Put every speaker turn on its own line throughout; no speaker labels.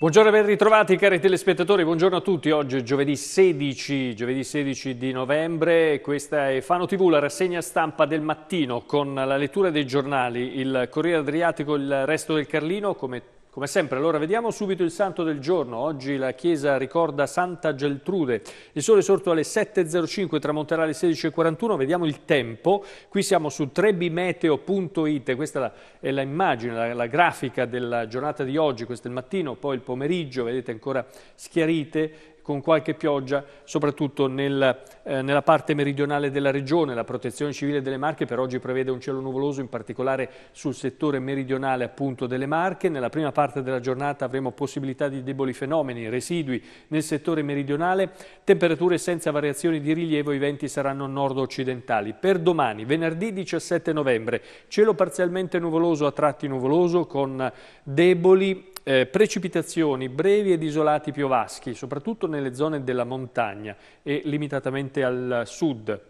Buongiorno e ben ritrovati cari telespettatori, buongiorno a tutti. Oggi è giovedì 16, giovedì 16 di novembre, questa è Fano TV, la rassegna stampa del mattino con la lettura dei giornali, il Corriere Adriatico, il resto del Carlino, come come sempre, allora vediamo subito il santo del giorno. Oggi la Chiesa ricorda Santa Geltrude. Il sole è sorto alle 7.05, tramonterà alle 16.41. Vediamo il tempo. Qui siamo su trebimeteo.it. Questa è l'immagine, la, la, la, grafica della giornata di oggi. Questo è il mattino, poi il pomeriggio, vedete ancora schiarite con qualche pioggia, soprattutto nel, eh, nella parte meridionale della regione. La protezione civile delle Marche per oggi prevede un cielo nuvoloso, in particolare sul settore meridionale appunto delle Marche. Nella prima parte della giornata avremo possibilità di deboli fenomeni, residui nel settore meridionale, temperature senza variazioni di rilievo, i venti saranno nord-occidentali. Per domani, venerdì 17 novembre, cielo parzialmente nuvoloso a tratti nuvoloso con deboli eh, precipitazioni brevi ed isolati piovaschi, soprattutto nelle zone della montagna e limitatamente al sud.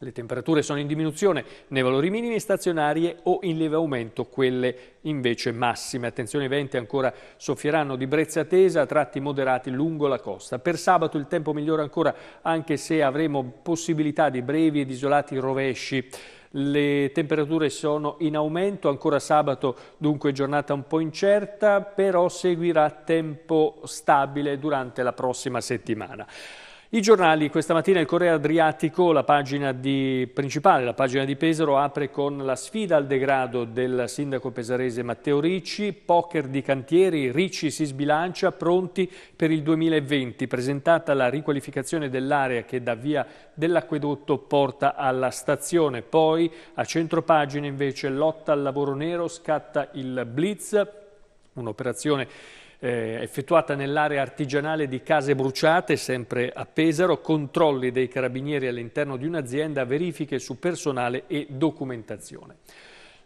Le temperature sono in diminuzione nei valori minimi stazionarie o in lieve aumento quelle invece massime. Attenzione, i venti ancora soffieranno di brezza tesa a tratti moderati lungo la costa. Per sabato il tempo migliora ancora anche se avremo possibilità di brevi ed isolati rovesci le temperature sono in aumento, ancora sabato dunque giornata un po' incerta, però seguirà tempo stabile durante la prossima settimana. I giornali, questa mattina il Corriere Adriatico, la pagina di, principale, la pagina di Pesaro, apre con la sfida al degrado del sindaco pesarese Matteo Ricci, poker di cantieri, Ricci si sbilancia, pronti per il 2020, presentata la riqualificazione dell'area che da via dell'acquedotto porta alla stazione. Poi a centro pagina invece lotta al lavoro nero, scatta il blitz, un'operazione eh, effettuata nell'area artigianale di Case Bruciate, sempre a Pesaro, controlli dei carabinieri all'interno di un'azienda, verifiche su personale e documentazione.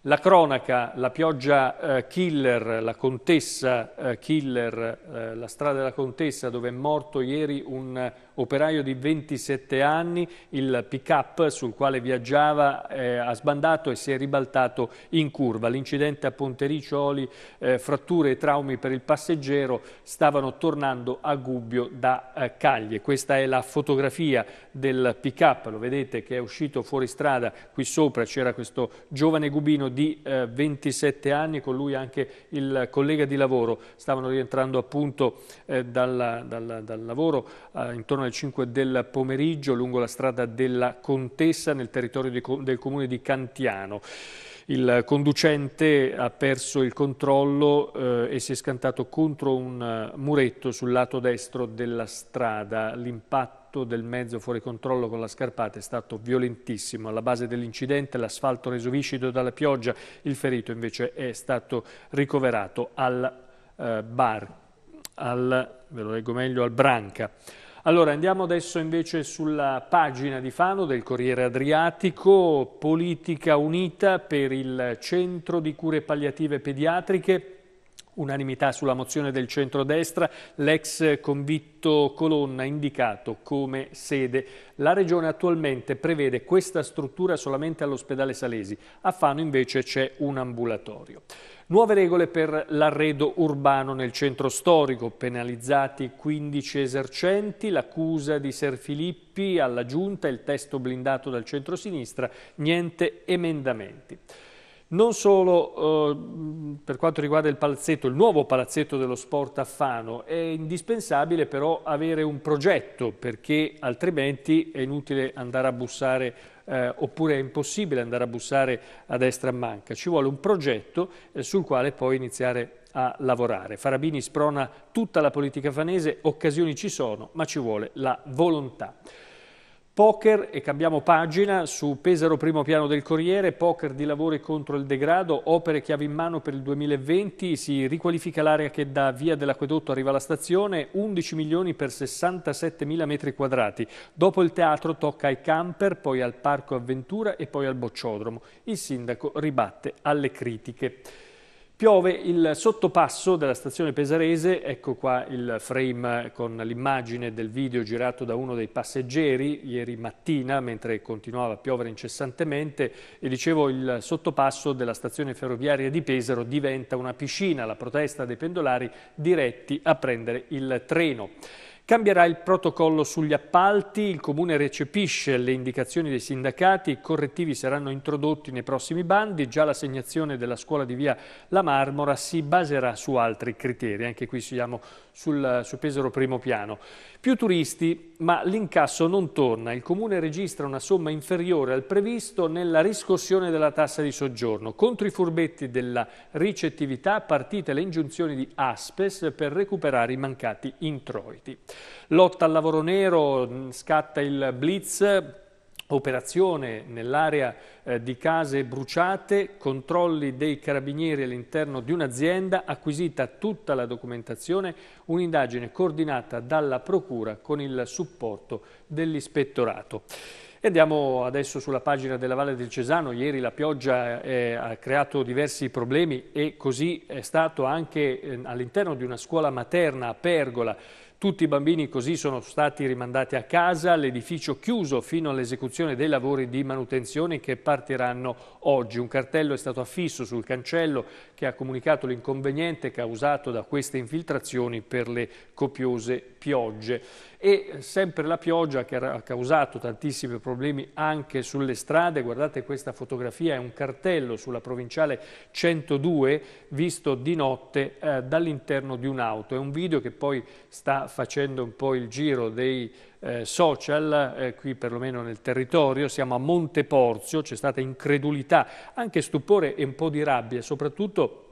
La cronaca, la pioggia eh, killer, la contessa eh, killer, eh, la strada della contessa dove è morto ieri un operaio di 27 anni, il pick-up sul quale viaggiava eh, ha sbandato e si è ribaltato in curva. L'incidente a Pontericcioli, eh, fratture e traumi per il passeggero, stavano tornando a Gubbio da eh, Caglie. Questa è la fotografia del pick-up, lo vedete che è uscito fuori strada, qui sopra c'era questo giovane gubino di eh, 27 anni, con lui anche il collega di lavoro. Stavano rientrando appunto eh, dal, dal, dal, lavoro eh, intorno alle 5 del pomeriggio lungo la strada della Contessa nel territorio di, del comune di Cantiano. Il conducente ha perso il controllo eh, e si è scantato contro un eh, muretto sul lato destro della strada. L'impatto del mezzo fuori controllo con la scarpata è stato violentissimo. Alla base dell'incidente l'asfalto reso viscido dalla pioggia, il ferito invece è stato ricoverato al eh, bar, al, ve lo leggo meglio, al Branca. Allora andiamo adesso invece sulla pagina di Fano del Corriere Adriatico, politica unita per il centro di cure palliative pediatriche Unanimità sulla mozione del centrodestra, l'ex convitto Colonna indicato come sede. La Regione attualmente prevede questa struttura solamente all'ospedale Salesi, a Fano invece c'è un ambulatorio. Nuove regole per l'arredo urbano nel centro storico, penalizzati 15 esercenti, l'accusa di Ser Filippi alla Giunta, il testo blindato dal centro-sinistra, niente emendamenti non solo eh, per quanto riguarda il palazzetto, il nuovo palazzetto dello sport a Fano, è indispensabile però avere un progetto perché altrimenti è inutile andare a bussare eh, oppure è impossibile andare a bussare a destra a manca, ci vuole un progetto eh, sul quale poi iniziare a lavorare. Farabini sprona tutta la politica fanese, occasioni ci sono, ma ci vuole la volontà. Poker, e cambiamo pagina, su Pesaro primo piano del Corriere, poker di lavori contro il degrado, opere chiave in mano per il 2020, si riqualifica l'area che da via dell'acquedotto arriva alla stazione, 11 milioni per 67 mila metri quadrati. Dopo il teatro tocca ai camper, poi al parco avventura e poi al bocciodromo. Il sindaco ribatte alle critiche. Piove il sottopasso della stazione Pesarese, ecco qua il frame con l'immagine del video girato da uno dei passeggeri ieri mattina mentre continuava a piovere incessantemente e dicevo il sottopasso della stazione ferroviaria di Pesaro diventa una piscina, la protesta dei pendolari diretti a prendere il treno. Cambierà il protocollo sugli appalti, il Comune recepisce le indicazioni dei sindacati, i correttivi saranno introdotti nei prossimi bandi, già l'assegnazione della scuola di via La Marmora si baserà su altri criteri. Anche qui siamo sul, su Pesaro primo piano. Più turisti, ma l'incasso non torna. Il Comune registra una somma inferiore al previsto nella riscossione della tassa di soggiorno. Contro i furbetti della ricettività partite le ingiunzioni di Aspes per recuperare i mancati introiti. Lotta al lavoro nero, scatta il blitz operazione nell'area eh, di case bruciate, controlli dei carabinieri all'interno di un'azienda, acquisita tutta la documentazione, un'indagine coordinata dalla Procura con il supporto dell'ispettorato. E andiamo adesso sulla pagina della Valle del Cesano, ieri la pioggia eh, ha creato diversi problemi e così è stato anche eh, all'interno di una scuola materna a Pergola, tutti i bambini così sono stati rimandati a casa, l'edificio chiuso fino all'esecuzione dei lavori di manutenzione che partiranno oggi. Un cartello è stato affisso sul cancello che ha comunicato l'inconveniente causato da queste infiltrazioni per le copiose piogge e eh, sempre la pioggia che ha causato tantissimi problemi anche sulle strade, guardate questa fotografia, è un cartello sulla provinciale 102 visto di notte eh, dall'interno di un'auto, è un video che poi sta facendo un po' il giro dei eh, social, eh, qui perlomeno nel territorio, siamo a Monteporzio, c'è stata incredulità, anche stupore e un po' di rabbia, soprattutto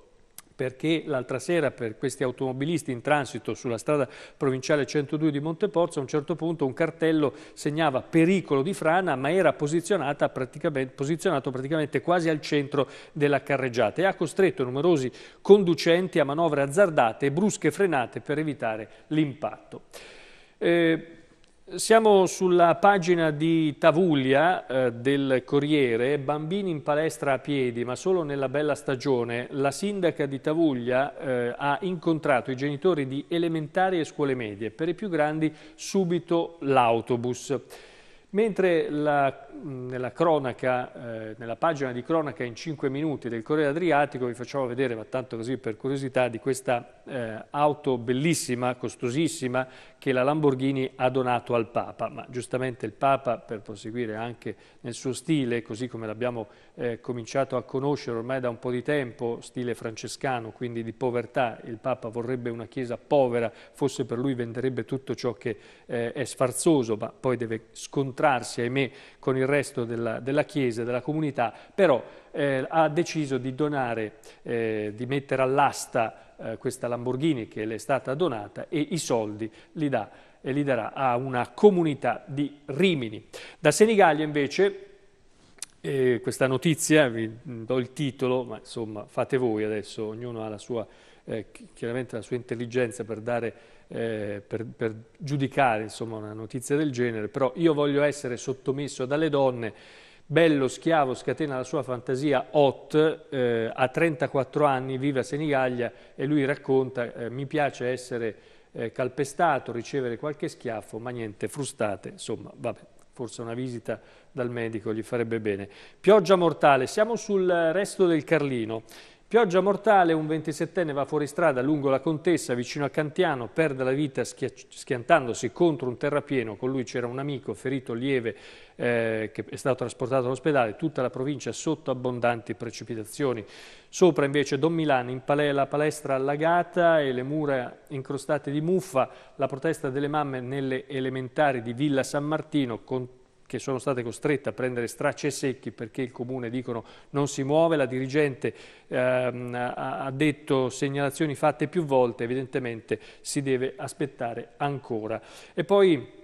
perché l'altra sera per questi automobilisti in transito sulla strada provinciale 102 di Monteporzo a un certo punto un cartello segnava pericolo di frana ma era praticamente, posizionato praticamente quasi al centro della carreggiata e ha costretto numerosi conducenti a manovre azzardate e brusche frenate per evitare l'impatto. Eh, siamo sulla pagina di Tavuglia eh, del Corriere, bambini in palestra a piedi, ma solo nella bella stagione. La sindaca di Tavuglia eh, ha incontrato i genitori di elementari e scuole medie, per i più grandi subito l'autobus. Mentre la nella, cronaca, eh, nella pagina di cronaca in 5 minuti del Corriere Adriatico vi facciamo vedere, ma tanto così per curiosità, di questa eh, auto bellissima, costosissima, che la Lamborghini ha donato al Papa. Ma giustamente il Papa, per proseguire anche nel suo stile, così come l'abbiamo eh, cominciato a conoscere ormai da un po' di tempo, stile francescano, quindi di povertà, il Papa vorrebbe una chiesa povera, forse per lui venderebbe tutto ciò che eh, è sfarzoso, ma poi deve scontrarsi, ahimè, con il resto della, della Chiesa, della comunità, però eh, ha deciso di donare, eh, di mettere all'asta eh, questa Lamborghini che le è stata donata e i soldi li dà e eh, li darà a una comunità di Rimini. Da Senigallia invece eh, questa notizia, vi do il titolo, ma insomma fate voi adesso, ognuno ha la sua, eh, chiaramente la sua intelligenza per dare eh, per, per, giudicare insomma, una notizia del genere, però io voglio essere sottomesso dalle donne, bello schiavo scatena la sua fantasia, Hot, eh, a 34 anni, vive a Senigallia e lui racconta eh, mi piace essere eh, calpestato, ricevere qualche schiaffo, ma niente, frustate, insomma, vabbè, forse una visita dal medico gli farebbe bene. Pioggia mortale, siamo sul resto del Carlino. Pioggia mortale, un 27enne va fuori strada lungo la Contessa, vicino a Cantiano, perde la vita schiantandosi contro un terrapieno. Con lui c'era un amico ferito lieve eh, che è stato trasportato all'ospedale. Tutta la provincia sotto abbondanti precipitazioni. Sopra invece Don Milano, in pale la palestra allagata e le mura incrostate di muffa. La protesta delle mamme nelle elementari di Villa San Martino con che sono state costrette a prendere stracci e secchi perché il comune dicono non si muove, la dirigente ehm, ha detto segnalazioni fatte più volte, evidentemente si deve aspettare ancora. E poi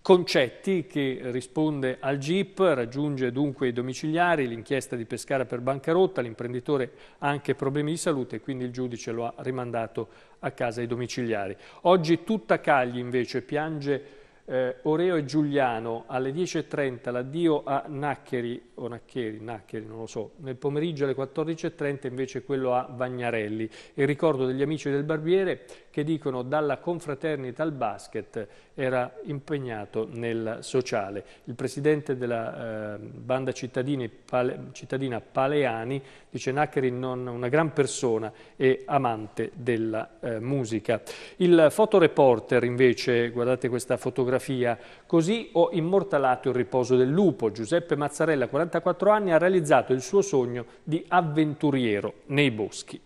Concetti che risponde al GIP, raggiunge dunque i domiciliari, l'inchiesta di Pescara per bancarotta, l'imprenditore ha anche problemi di salute e quindi il giudice lo ha rimandato a casa ai domiciliari. Oggi tutta Cagli invece piange eh, Oreo e Giuliano alle 10.30, l'addio a Naccheri, o Naccheri, Naccheri, non lo so, nel pomeriggio alle 14.30 invece quello a Vagnarelli. Il ricordo degli amici del barbiere che dicono dalla confraternita al basket era impegnato nel sociale. Il presidente della eh, banda pale, cittadina Paleani dice Naccari non una gran persona e amante della eh, musica. Il fotoreporter invece, guardate questa fotografia, così ho immortalato il riposo del lupo. Giuseppe Mazzarella, 44 anni, ha realizzato il suo sogno di avventuriero nei boschi.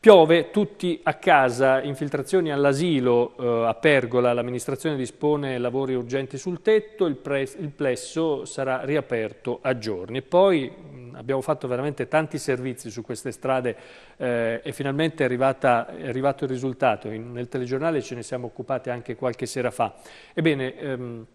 Piove, tutti a casa, infiltrazioni all'asilo eh, a Pergola, l'amministrazione dispone lavori urgenti sul tetto, il, il plesso sarà riaperto a giorni. E poi mh, abbiamo fatto veramente tanti servizi su queste strade eh, e finalmente è, arrivata, è, arrivato il risultato. In, nel telegiornale ce ne siamo occupati anche qualche sera fa. Ebbene, ehm,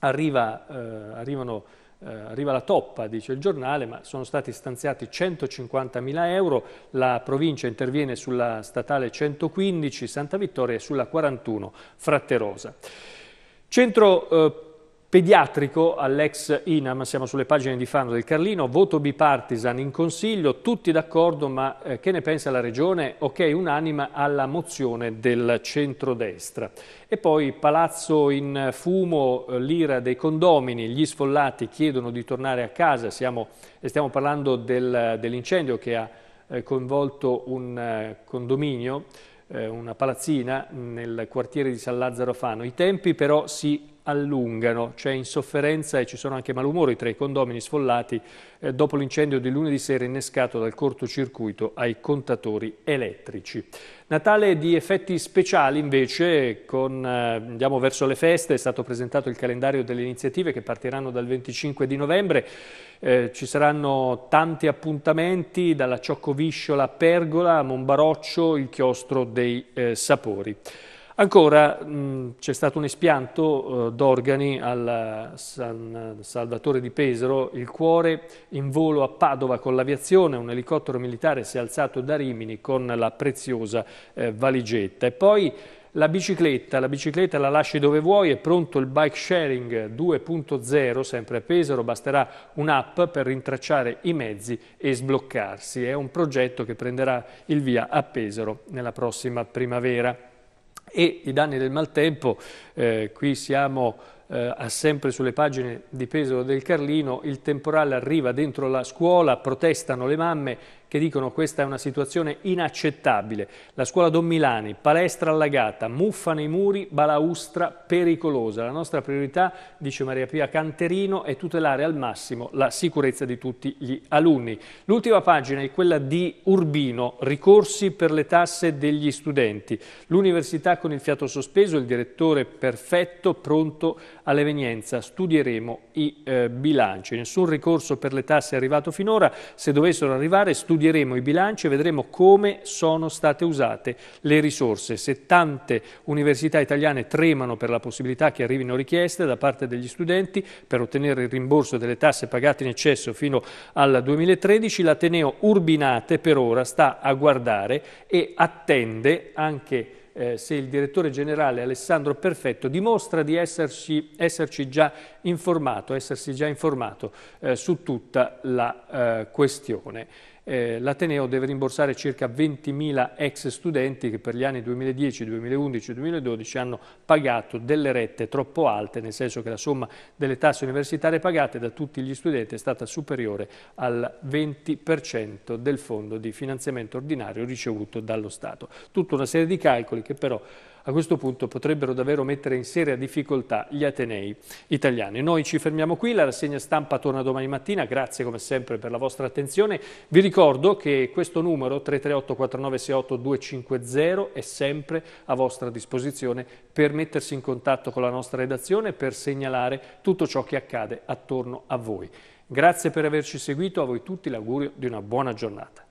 arriva, eh, arrivano eh, arriva la toppa, dice il giornale, ma sono stati stanziati 150.000 euro, la provincia interviene sulla statale 115 Santa Vittoria e sulla 41 Fratterosa. Centro eh, Pediatrico all'ex INAM, siamo sulle pagine di Fano del Carlino, voto bipartisan in consiglio, tutti d'accordo, ma eh, che ne pensa la Regione? Ok, unanima alla mozione del centrodestra. E poi Palazzo in fumo, eh, l'ira dei condomini, gli sfollati chiedono di tornare a casa, Siamo, stiamo parlando del, dell'incendio che ha eh, coinvolto un eh, condominio, eh, una palazzina nel quartiere di San Lazzaro Fano. I tempi però si allungano, c'è cioè insofferenza e ci sono anche malumori tra i condomini sfollati eh, dopo l'incendio di lunedì sera innescato dal cortocircuito ai contatori elettrici. Natale di effetti speciali invece, con, eh, andiamo verso le feste, è stato presentato il calendario delle iniziative che partiranno dal 25 di novembre, eh, ci saranno tanti appuntamenti dalla Cioccovisciola a Pergola, a Monbaroccio, il chiostro dei eh, sapori. Ancora mh, c'è stato un espianto eh, d'organi al San Salvatore di Pesaro, il cuore in volo a Padova con l'aviazione, un elicottero militare si è alzato da Rimini con la preziosa eh, valigetta. E poi la bicicletta, la bicicletta la lasci dove vuoi, è pronto il bike sharing 2.0, sempre a Pesaro, basterà un'app per rintracciare i mezzi e sbloccarsi. È un progetto che prenderà il via a Pesaro nella prossima primavera e i danni del maltempo, eh, qui siamo eh, ha sempre sulle pagine di peso del Carlino, il temporale arriva dentro la scuola, protestano le mamme che dicono questa è una situazione inaccettabile. La scuola Don Milani, palestra allagata, muffa nei muri, balaustra pericolosa. La nostra priorità, dice Maria Pia Canterino, è tutelare al massimo la sicurezza di tutti gli alunni. L'ultima pagina è quella di Urbino, ricorsi per le tasse degli studenti. L'università con il fiato sospeso, il direttore perfetto, pronto all'evenienza studieremo i eh, bilanci. Nessun ricorso per le tasse è arrivato finora, se dovessero arrivare studieremo i bilanci e vedremo come sono state usate le risorse. Se tante università italiane tremano per la possibilità che arrivino richieste da parte degli studenti per ottenere il rimborso delle tasse pagate in eccesso fino al 2013, l'Ateneo Urbinate per ora sta a guardare e attende anche eh, se il direttore generale Alessandro Perfetto dimostra di esserci, esserci già informato, essersi già informato eh, su tutta la eh, questione eh, l'Ateneo deve rimborsare circa 20.000 ex studenti che per gli anni 2010, 2011 e 2012 hanno pagato delle rette troppo alte, nel senso che la somma delle tasse universitarie pagate da tutti gli studenti è stata superiore al 20% del fondo di finanziamento ordinario ricevuto dallo Stato. Tutta una serie di calcoli che però a questo punto potrebbero davvero mettere in seria difficoltà gli Atenei italiani. Noi ci fermiamo qui, la rassegna stampa torna domani mattina, grazie come sempre per la vostra attenzione. Vi ricordo che questo numero 338 4968 250 è sempre a vostra disposizione per mettersi in contatto con la nostra redazione e per segnalare tutto ciò che accade attorno a voi. Grazie per averci seguito, a voi tutti l'augurio di una buona giornata.